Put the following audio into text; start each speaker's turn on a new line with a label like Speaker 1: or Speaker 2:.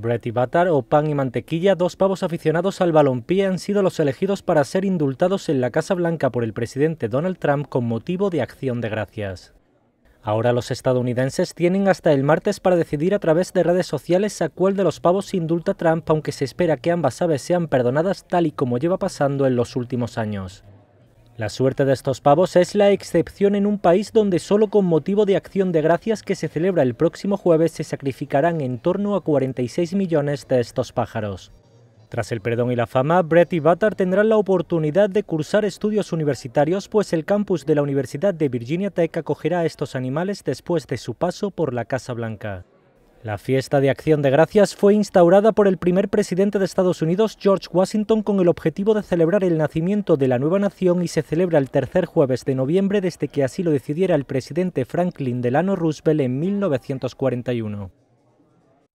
Speaker 1: Brett y Batar o Pan y Mantequilla, dos pavos aficionados al balompié, han sido los elegidos para ser indultados en la Casa Blanca por el presidente Donald Trump con motivo de acción de gracias. Ahora los estadounidenses tienen hasta el martes para decidir a través de redes sociales a cuál de los pavos indulta Trump, aunque se espera que ambas aves sean perdonadas tal y como lleva pasando en los últimos años. La suerte de estos pavos es la excepción en un país donde solo con motivo de Acción de Gracias que se celebra el próximo jueves se sacrificarán en torno a 46 millones de estos pájaros. Tras el perdón y la fama, Brett y Butter tendrán la oportunidad de cursar estudios universitarios, pues el campus de la Universidad de Virginia Tech acogerá a estos animales después de su paso por la Casa Blanca. La fiesta de acción de gracias fue instaurada por el primer presidente de Estados Unidos, George Washington, con el objetivo de celebrar el nacimiento de la nueva nación y se celebra el tercer jueves de noviembre desde que así lo decidiera el presidente Franklin Delano Roosevelt en 1941.